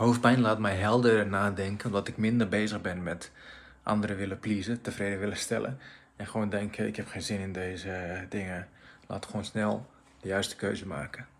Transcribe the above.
Hoofdpijn laat mij helder nadenken, omdat ik minder bezig ben met anderen willen pleasen, tevreden willen stellen. En gewoon denken, ik heb geen zin in deze eh, dingen. Laat gewoon snel de juiste keuze maken.